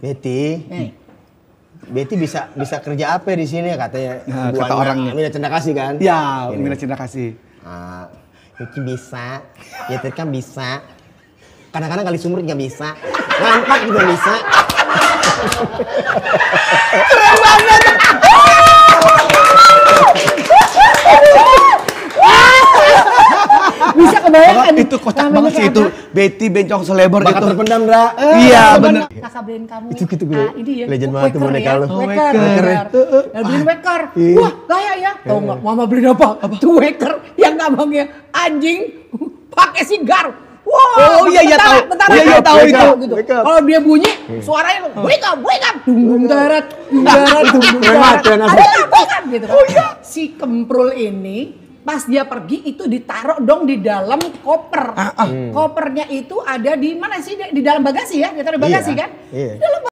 Betty. Hmm. Betty bisa bisa kerja apa di sini katanya? Nah, kata orangnya. Mina cinta Kasih kan? Ya, Gini. Iya. Mina Cendra Kasih. Uh, Betty bisa. Ya kan bisa. Kadang-kadang kali sumur juga bisa. Lampak juga bisa. kebayang kan? itu kocak banget sih itu Betty Bencong Seleber itu. terpendam, Ra. Eh, iya, bener. Kakak beliin kamu. Itu gitu gue. Nah, ya. Legend banget tuh boneka ya. lu. Waker. Waker. beliin waker. Eh, eh, iya. Wah, gaya ya. Tau gak, mama beliin apa? Apa? Itu waker yang namanya anjing pakai sigar. Wow, oh iya iya tahu. Tentara, iya iya tahu itu. Gitu. Kalau dia bunyi hmm. suaranya hmm. wake up, wake up, dung darat, dung darat, dung darat. Ada apa up gitu kan. Oh iya. Si kemprul ini Pas dia pergi itu ditaruh dong di dalam koper. Uh, uh. Hmm. Kopernya itu ada di mana sih? Di dalam bagasi ya, ditaruh iya. bagasi iya, kan? Iya.